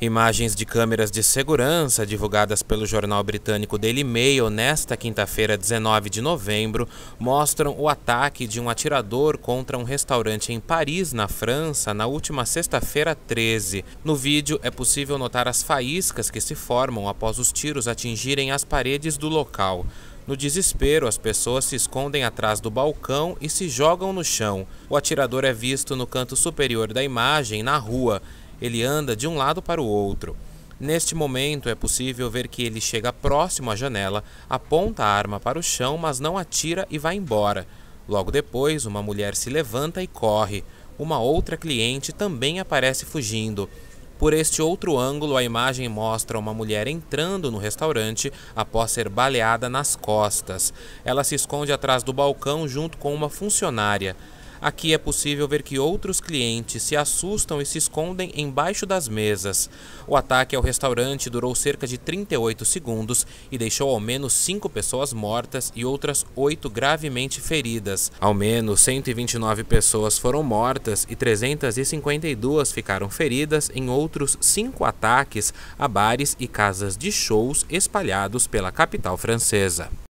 Imagens de câmeras de segurança divulgadas pelo jornal britânico Daily Mail nesta quinta-feira, 19 de novembro, mostram o ataque de um atirador contra um restaurante em Paris, na França, na última sexta-feira, 13. No vídeo é possível notar as faíscas que se formam após os tiros atingirem as paredes do local. No desespero, as pessoas se escondem atrás do balcão e se jogam no chão. O atirador é visto no canto superior da imagem, na rua. Ele anda de um lado para o outro. Neste momento é possível ver que ele chega próximo à janela, aponta a arma para o chão, mas não atira e vai embora. Logo depois, uma mulher se levanta e corre. Uma outra cliente também aparece fugindo. Por este outro ângulo, a imagem mostra uma mulher entrando no restaurante após ser baleada nas costas. Ela se esconde atrás do balcão junto com uma funcionária. Aqui é possível ver que outros clientes se assustam e se escondem embaixo das mesas. O ataque ao restaurante durou cerca de 38 segundos e deixou ao menos cinco pessoas mortas e outras oito gravemente feridas. Ao menos 129 pessoas foram mortas e 352 ficaram feridas em outros cinco ataques a bares e casas de shows espalhados pela capital francesa.